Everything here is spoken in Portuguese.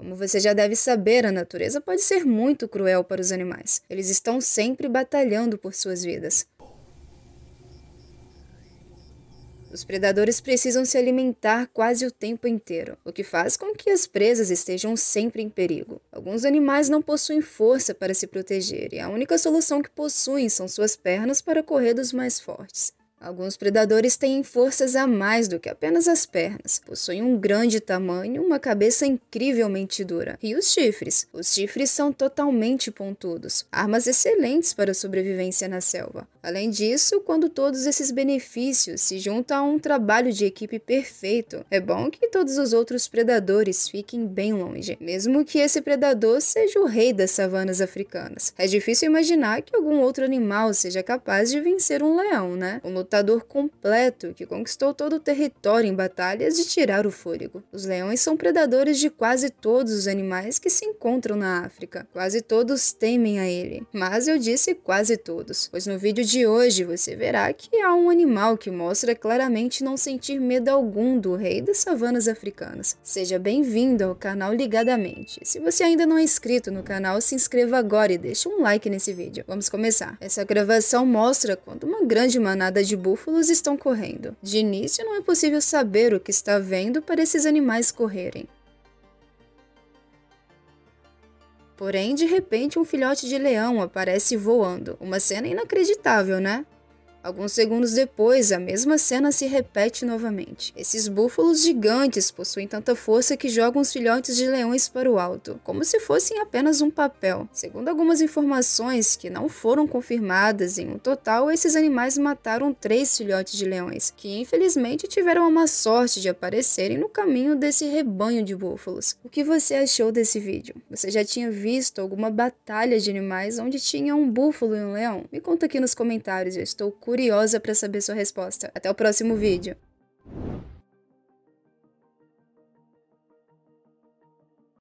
Como você já deve saber, a natureza pode ser muito cruel para os animais. Eles estão sempre batalhando por suas vidas. Os predadores precisam se alimentar quase o tempo inteiro, o que faz com que as presas estejam sempre em perigo. Alguns animais não possuem força para se proteger, e a única solução que possuem são suas pernas para correr dos mais fortes. Alguns predadores têm forças a mais do que apenas as pernas, possuem um grande tamanho, uma cabeça incrivelmente dura. E os chifres? Os chifres são totalmente pontudos, armas excelentes para a sobrevivência na selva. Além disso, quando todos esses benefícios se juntam a um trabalho de equipe perfeito, é bom que todos os outros predadores fiquem bem longe, mesmo que esse predador seja o rei das savanas africanas. É difícil imaginar que algum outro animal seja capaz de vencer um leão, né? lutador completo que conquistou todo o território em batalhas de tirar o fôlego. Os leões são predadores de quase todos os animais que se encontram na África. Quase todos temem a ele. Mas eu disse quase todos, pois no vídeo de hoje você verá que há um animal que mostra claramente não sentir medo algum do rei das savanas africanas. Seja bem-vindo ao canal Ligadamente. Se você ainda não é inscrito no canal, se inscreva agora e deixe um like nesse vídeo. Vamos começar. Essa gravação mostra quando uma grande manada de búfalos estão correndo. De início, não é possível saber o que está vendo para esses animais correrem. Porém, de repente, um filhote de leão aparece voando. Uma cena inacreditável, né? Alguns segundos depois, a mesma cena se repete novamente. Esses búfalos gigantes possuem tanta força que jogam os filhotes de leões para o alto, como se fossem apenas um papel. Segundo algumas informações que não foram confirmadas, em um total, esses animais mataram três filhotes de leões, que infelizmente tiveram a má sorte de aparecerem no caminho desse rebanho de búfalos. O que você achou desse vídeo? Você já tinha visto alguma batalha de animais onde tinha um búfalo e um leão? Me conta aqui nos comentários, eu estou curioso curiosa para saber sua resposta. Até o próximo vídeo.